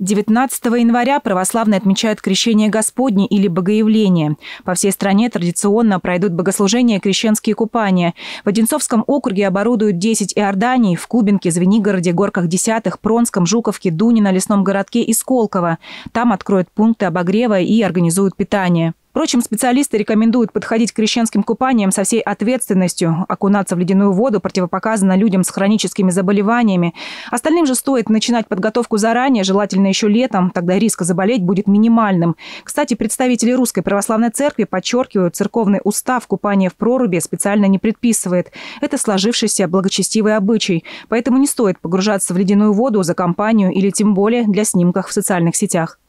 19 января православные отмечают крещение Господне или Богоявление. По всей стране традиционно пройдут богослужения и крещенские купания. В Одинцовском округе оборудуют 10 иорданий, в Кубинке, Звенигороде, Горках Десятых, Пронском, Жуковке, на Лесном городке и Сколково. Там откроют пункты обогрева и организуют питание. Впрочем, специалисты рекомендуют подходить к крещенским купаниям со всей ответственностью. Окунаться в ледяную воду противопоказано людям с хроническими заболеваниями. Остальным же стоит начинать подготовку заранее, желательно еще летом, тогда риск заболеть будет минимальным. Кстати, представители Русской Православной Церкви подчеркивают, церковный устав купания в проруби специально не предписывает. Это сложившийся благочестивый обычай. Поэтому не стоит погружаться в ледяную воду за компанию или тем более для снимков в социальных сетях.